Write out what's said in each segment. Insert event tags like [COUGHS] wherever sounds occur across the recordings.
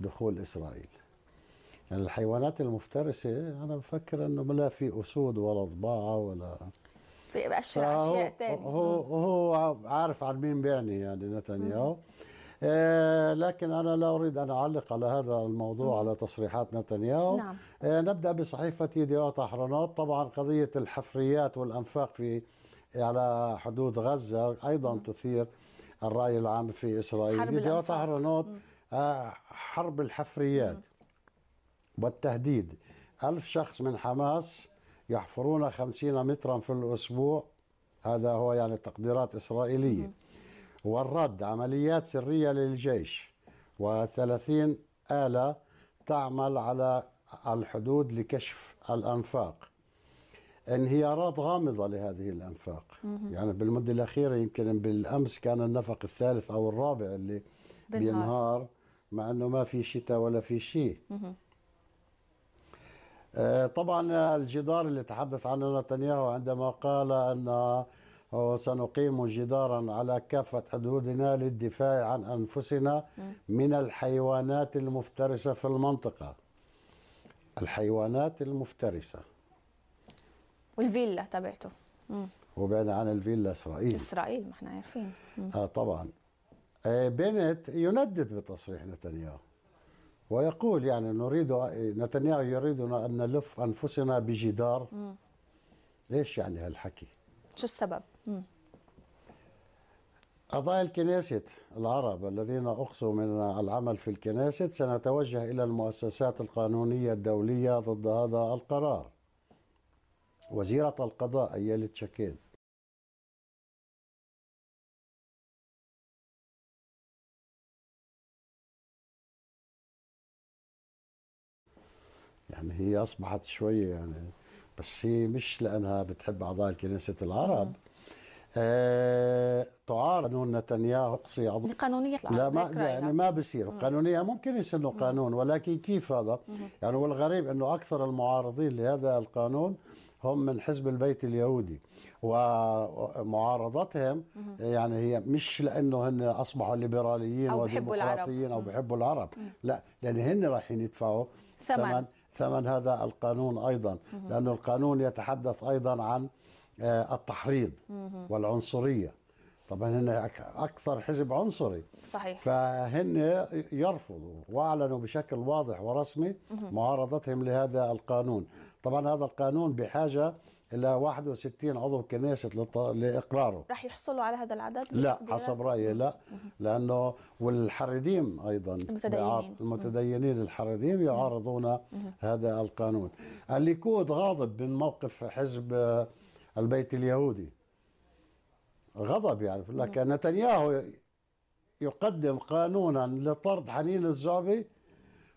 دخول إسرائيل يعني الحيوانات المفترسة أنا بفكر أنه ما لا في أسود ولا ضباعة ولا بيبقى أشرع أشياء تانية هو, آه. هو عارف عن مين بيعني يعني نتنياهو آه لكن أنا لا أريد أن أعلق على هذا الموضوع مم. على تصريحات نتنياهو نعم. آه نبدأ بصحيفة يديوات أحرانات طبعا قضية الحفريات والأنفاق في على حدود غزة أيضا مم. تثير الرأي العام في إسرائيل يديوات أحرانات مم. آه، حرب الحفريات والتهديد ألف شخص من حماس يحفرون خمسين مترا في الأسبوع هذا هو يعني تقديرات إسرائيلية والرد عمليات سرية للجيش وثلاثين آلة تعمل على الحدود لكشف الأنفاق انهيارات غامضة لهذه الأنفاق يعني بالمدة الأخيرة يمكن بالأمس كان النفق الثالث أو الرابع اللي بينهار مع انه ما في شتاء ولا في شيء آه، طبعا الجدار اللي تحدث عنه نتنياهو عندما قال ان سنقيم جدارا على كافة حدودنا للدفاع عن أنفسنا من الحيوانات المفترسة في المنطقة الحيوانات المفترسة والفيلا تبعته وبعد عن الفيلا إسرائيل إسرائيل ما احنا عارفين آه طبعا بنت يندد بتصريح نتنياهو ويقول يعني نريد نتنياهو يريدنا ان نلف انفسنا بجدار مم. يعني هالحكي؟ شو السبب؟ أعضاء الكنيست العرب الذين أقصوا من العمل في الكنيست سنتوجه إلى المؤسسات القانونية الدولية ضد هذا القرار وزيرة القضاء ايالت شاكين يعني هي اصبحت شوي يعني بس هي مش لانها بتحب اعضاء الكنيسة العرب آه قانون نتنياهو اقصي عضو القانونية لا ما يعني ما بصير القانونية ممكن يسنوا قانون ولكن كيف هذا يعني والغريب انه اكثر المعارضين لهذا القانون هم من حزب البيت اليهودي ومعارضتهم يعني هي مش لانه هن اصبحوا ليبراليين أو بيحبوا العرب. او بيحبوا العرب لا لان هن رايحين يدفعوا ثمن ثمن هذا القانون أيضا لأن القانون يتحدث أيضا عن آه، التحريض والعنصرية طبعا هن اكثر حزب عنصري صحيح فهن يرفضوا واعلنوا بشكل واضح ورسمي معارضتهم لهذا القانون طبعا هذا القانون بحاجه إلى 61 عضو كنيسة لط... لإقراره رح يحصلوا على هذا العدد؟ لا حسب رأيي لا لأنه والحرديم أيضا المتدينين المتدينين الحرديم يعارضون هذا القانون الليكود غاضب من موقف حزب البيت اليهودي غضب يعني لك نتنياهو يقدم قانونا لطرد حنين الزعبي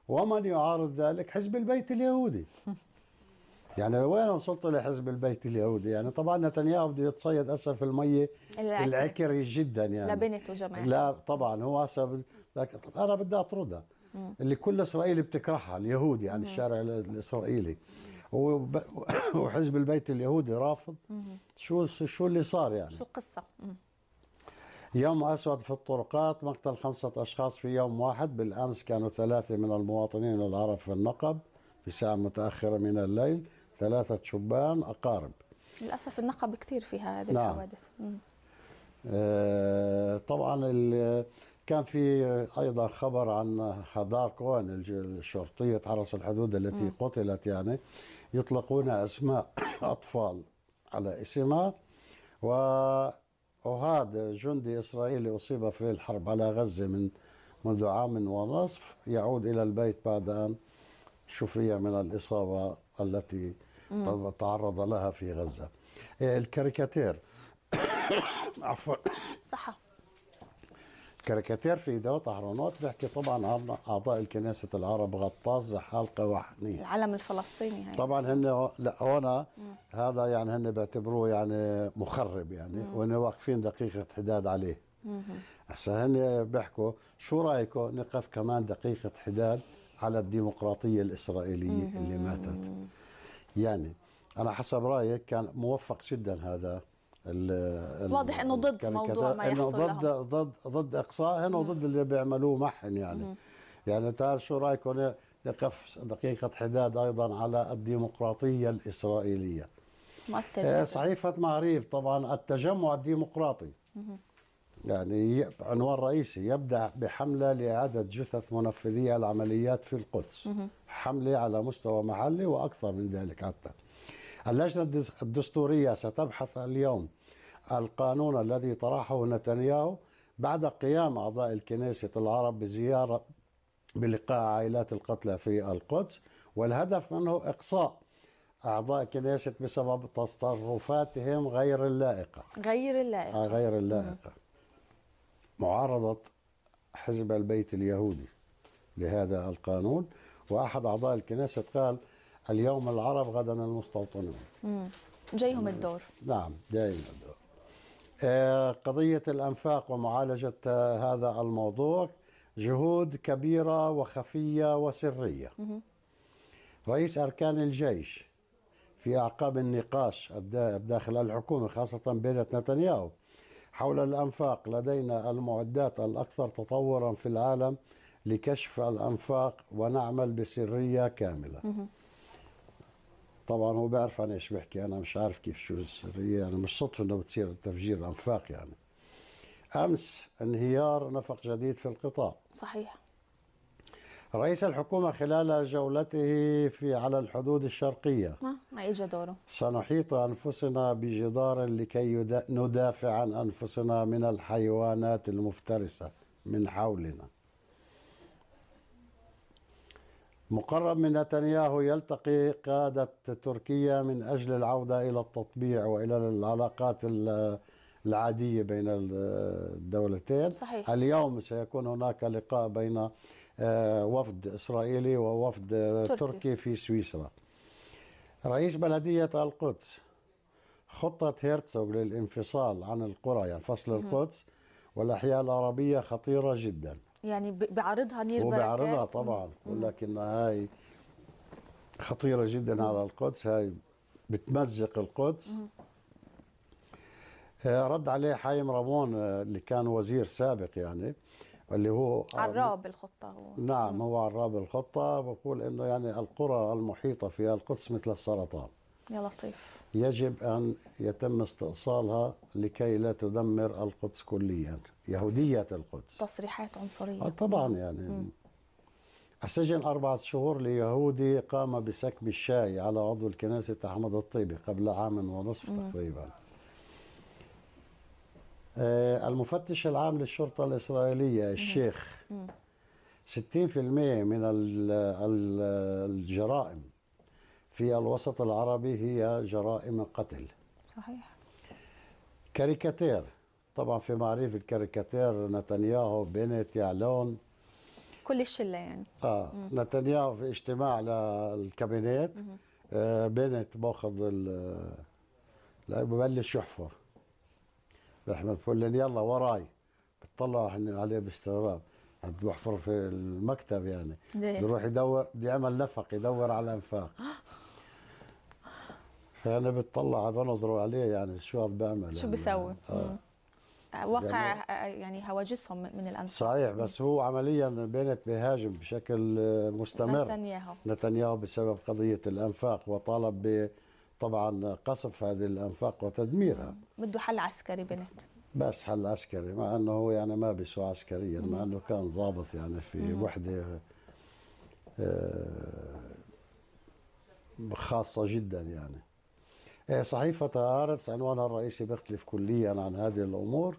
ومن يعارض ذلك حزب البيت اليهودي [LAUGHS] يعني وين وصلت لحزب البيت اليهودي يعني طبعا نتنياهو بده يتصيد اسف في الميه العكري جدا يعني لبنت وجماعه لا طبعا هو هسه لكن انا بدي اطردها اللي كل اسرائيل بتكرهها اليهودي يعني مم. الشارع الاسرائيلي وب... [COUGHS] وحزب البيت اليهودي رافض شو شو اللي صار يعني شو القصه يوم أسود في الطرقات مقتل خمسة أشخاص في يوم واحد بالأمس كانوا ثلاثة من المواطنين العرب في النقب في ساعة متأخرة من الليل ثلاثة شبان أقارب للأسف النقب كثير فيها هذه نعم. الحوادث آه طبعا كان في أيضا خبر عن حدار كوهن الشرطية حرس الحدود التي م. قتلت يعني يطلقون أسماء [COUGHS] أطفال على اسمها وهذا جندي إسرائيلي أصيب في الحرب على غزة من منذ عام ونصف يعود إلى البيت بعد أن شفي من الإصابة التي تعرض لها في غزة إيه، الكاريكاتير [COUGHS] عفوا صحة الكاريكاتير في دولة أهرانوت بيحكي طبعا عن أعضاء الكنيسة العرب غطاس زحالقة قواحني العلم الفلسطيني هاي يعني. طبعا هن لا هنا هذا يعني هن بيعتبروه يعني مخرب يعني وهن واقفين دقيقة حداد عليه هسه هن بيحكوا شو رايكم نقف كمان دقيقة حداد على الديمقراطية الإسرائيلية اللي ماتت يعني انا حسب رايك كان موفق جدا هذا ال واضح انه ضد موضوع ما يحصل إنه ضد لهم. ضد ضد اقصائهن وضد اللي بيعملوه معهن يعني مم. يعني تعال شو رايكم نقف دقيقه حداد ايضا على الديمقراطيه الاسرائيليه مؤثر إيه، صحيفه معريف طبعا التجمع الديمقراطي مم. يعني عنوان رئيسي يبدأ بحملة لإعادة جثث منفذي العمليات في القدس حملة على مستوى محلي وأكثر من ذلك حتى اللجنة الدستورية ستبحث اليوم القانون الذي طرحه نتنياهو بعد قيام أعضاء الكنيسة العرب بزيارة بلقاء عائلات القتلى في القدس والهدف منه إقصاء أعضاء كنيسة بسبب تصرفاتهم غير اللائقة غير اللائقة آه، غير اللائقة معارضة حزب البيت اليهودي لهذا القانون وأحد أعضاء الكنيسة قال اليوم العرب غدا المستوطنون جايهم الدور نعم جايهم الدور آه، قضية الأنفاق ومعالجة آه، هذا الموضوع جهود كبيرة وخفية وسرية رئيس أركان الجيش في أعقاب النقاش الداخل الحكومة خاصة بين نتنياهو حول الأنفاق لدينا المعدات الأكثر تطورا في العالم لكشف الأنفاق ونعمل بسرية كاملة طبعا هو بيعرف عن ايش بحكي انا مش عارف كيف شو السريه يعني مش صدفه انه بتصير تفجير انفاق يعني امس انهيار نفق جديد في القطاع صحيح رئيس الحكومة خلال جولته في على الحدود الشرقية آه، ما إجا دوره سنحيط أنفسنا بجدار لكي ندافع عن أنفسنا من الحيوانات المفترسة من حولنا مقرب من نتنياهو يلتقي قادة تركيا من أجل العودة إلى التطبيع وإلى العلاقات العادية بين الدولتين صحيح. اليوم سيكون هناك لقاء بين آه، وفد إسرائيلي ووفد آه، تركي, تركي في سويسرا رئيس بلدية القدس خطة هيرتسوغ للانفصال عن القرى يعني فصل القدس والأحياء العربية خطيرة جدا يعني بعرضها نير بركات وبعرضها طبعا ولكن هاي خطيرة جدا مم. على القدس هاي بتمزق القدس مم. آه، رد عليه حايم رامون اللي كان وزير سابق يعني اللي هو عراب الخطة هو نعم هو عراب الخطة بقول انه يعني القرى المحيطة في القدس مثل السرطان يا لطيف يجب ان يتم استئصالها لكي لا تدمر القدس كليا يهودية القدس تصريحات عنصرية آه، طبعا يعني م. السجن أربعة شهور ليهودي قام بسكب الشاي على عضو الكنيسة أحمد الطيبي قبل عام ونصف تقريبا آه، المفتش العام للشرطة الإسرائيلية الشيخ 60% من الجرائم في الوسط العربي هي جرائم قتل صحيح كاريكاتير طبعا في معرفة الكاريكاتير نتنياهو بنت يعلون كل الشلة يعني اه نتنياهو في اجتماع للكابينيت آه بنت باخذ ببلش يحفر لحم الفلان يلا وراي بتطلع عليه باستغراب بحفر في المكتب يعني بيروح يدور بده يعمل نفق يدور على انفاق فانا بتطلع بنظر عليه يعني شو عم بعمل شو يعني. بيسوي آه. يعني. وقع آه، يعني هواجسهم من الانفاق صحيح بس هو عمليا بنت بيهاجم بشكل آه، مستمر نتنياهو نتنياهو بسبب قضيه الانفاق وطالب ب طبعا قصف هذه الانفاق وتدميرها بده حل عسكري بنت بس حل عسكري مع انه هو يعني ما بيسوى عسكريا مع انه كان ضابط يعني في وحده آه، خاصة جدا يعني إيه، صحيفة هارتس عنوانها الرئيسي بيختلف كليا عن هذه الأمور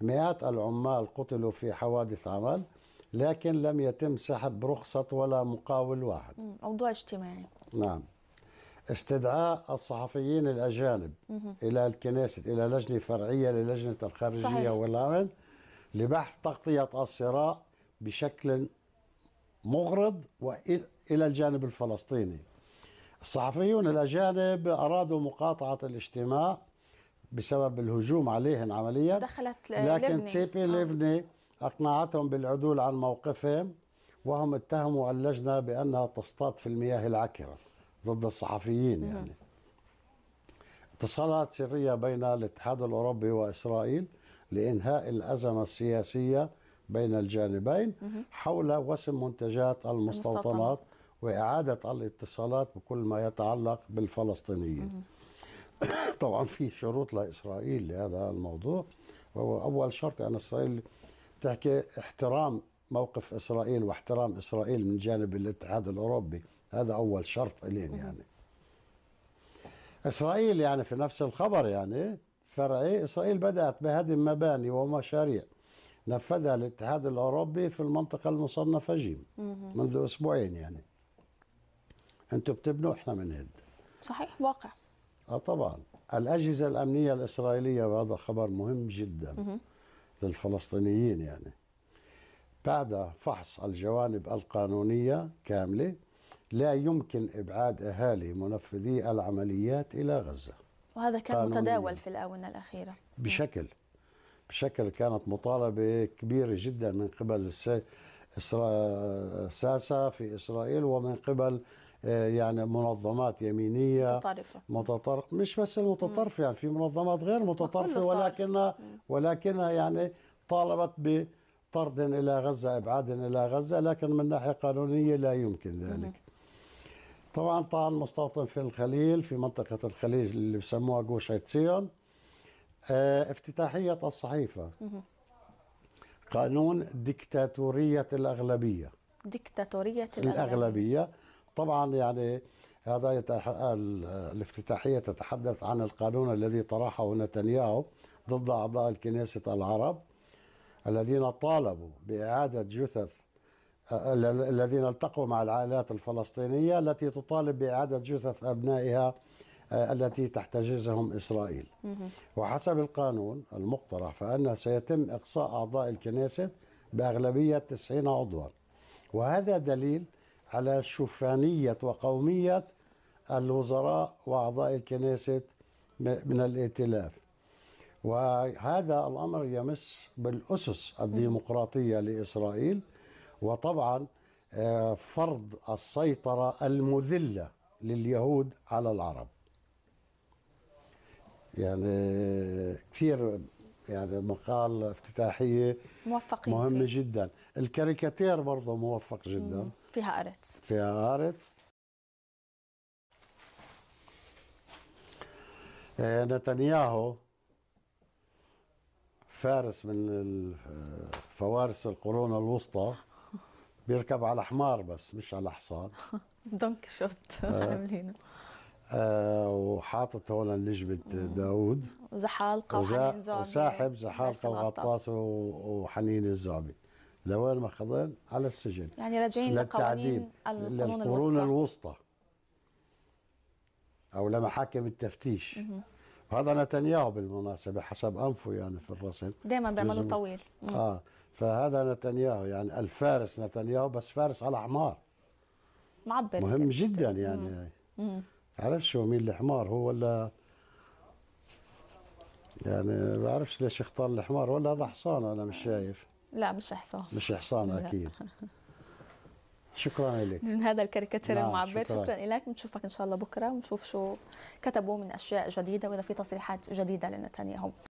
مئات العمال قتلوا في حوادث عمل لكن لم يتم سحب رخصة ولا مقاول واحد موضوع اجتماعي نعم استدعاء الصحفيين الأجانب مه. إلى الكنيسة إلى لجنة فرعية للجنة الخارجية صحيح. والأمن لبحث تغطية الصراع بشكل مغرض وإلى الجانب الفلسطيني الصحفيون الأجانب أرادوا مقاطعة الاجتماع بسبب الهجوم عليهم عمليا دخلت لكن لبني. تيبي آه. ليفني أقنعتهم بالعدول عن موقفهم وهم اتهموا اللجنة بأنها تصطاد في المياه العكرة ضد الصحفيين نعم. يعني اتصالات سرية بين الاتحاد الأوروبي وإسرائيل لإنهاء الأزمة السياسية بين الجانبين حول وسم منتجات المستوطنات وإعادة الاتصالات بكل ما يتعلق بالفلسطينيين [COUGHS] طبعا في شروط لإسرائيل لهذا الموضوع وهو أول شرط أن إسرائيل تحكي احترام موقف اسرائيل واحترام اسرائيل من جانب الاتحاد الاوروبي هذا اول شرط الين يعني اسرائيل يعني في نفس الخبر يعني فرعي اسرائيل بدات بهدم مباني ومشاريع نفذها الاتحاد الاوروبي في المنطقه المصنفه جيم منذ اسبوعين يعني انتم بتبنوا احنا بنهد صحيح واقع اه طبعا الاجهزه الامنيه الاسرائيليه وهذا خبر مهم جدا للفلسطينيين يعني بعد فحص الجوانب القانونية كاملة لا يمكن إبعاد أهالي منفذي العمليات إلى غزة وهذا كان قانونية. متداول في الآونة الأخيرة بشكل بشكل كانت مطالبة كبيرة جدا من قبل الساسة ساسا في إسرائيل ومن قبل آه، يعني منظمات يمينية متطرفة متطرف مش بس المتطرفة يعني في منظمات غير متطرفة ولكنها ولكنها يعني طالبت ب طرد إلى غزة إبعاد إلى غزة لكن من ناحية قانونية لا يمكن ذلك طبعا طال مستوطن في الخليل في منطقة الخليج اللي بسموها جوشة سيون آه، افتتاحية الصحيفة قانون ديكتاتورية الأغلبية ديكتاتورية الأغلبية, الأغلبية. طبعا يعني هذا يتح... الافتتاحية تتحدث عن القانون الذي طرحه نتنياهو ضد أعضاء الكنيسة العرب الذين طالبوا بإعادة جثث الذين التقوا مع العائلات الفلسطينية التي تطالب بإعادة جثث أبنائها التي تحتجزهم إسرائيل وحسب القانون المقترح فأنه سيتم إقصاء أعضاء الكنيسة بأغلبية 90 عضوا وهذا دليل على شوفانية وقومية الوزراء وأعضاء الكنيسة من الائتلاف وهذا الامر يمس بالاسس الديمقراطيه لاسرائيل وطبعا آه، فرض السيطره المذله لليهود على العرب. يعني كثير يعني مقال افتتاحيه موفقين مهمه فيه. جدا، الكاريكاتير برضه موفق جدا فيها ارت فيها ارت آه، نتنياهو فارس من فوارس القرون الوسطى بيركب على حمار بس مش على حصان [LAUGHS] دونك شوت آه. [LAUGHS] عاملينه آه، وحاطط هون نجمة داوود وزحالقة وحنين زعبي وساحب زحالقة وغطاس وحنين الزعبي لوين ما على السجن يعني راجعين لقوانين القرون الوسطى, الوسطى. او لمحاكم التفتيش هذا نتنياهو بالمناسبة حسب أنفه يعني في الرسم دائما بيعملوا طويل آه فهذا نتنياهو يعني الفارس نتنياهو بس فارس على حمار معبر مهم جدا يعني عرف شو مين الحمار هو ولا يعني ما بعرفش ليش اختار الحمار ولا هذا حصان انا مش شايف لا مش حصان مش حصان اكيد [LAUGHS] شكرا لك من هذا الكاريكاتير نعم المعبر شكرا, شكرا لك نشوفك ان شاء الله بكره ونشوف شو كتبوا من اشياء جديده واذا في تصريحات جديده لنتنياهو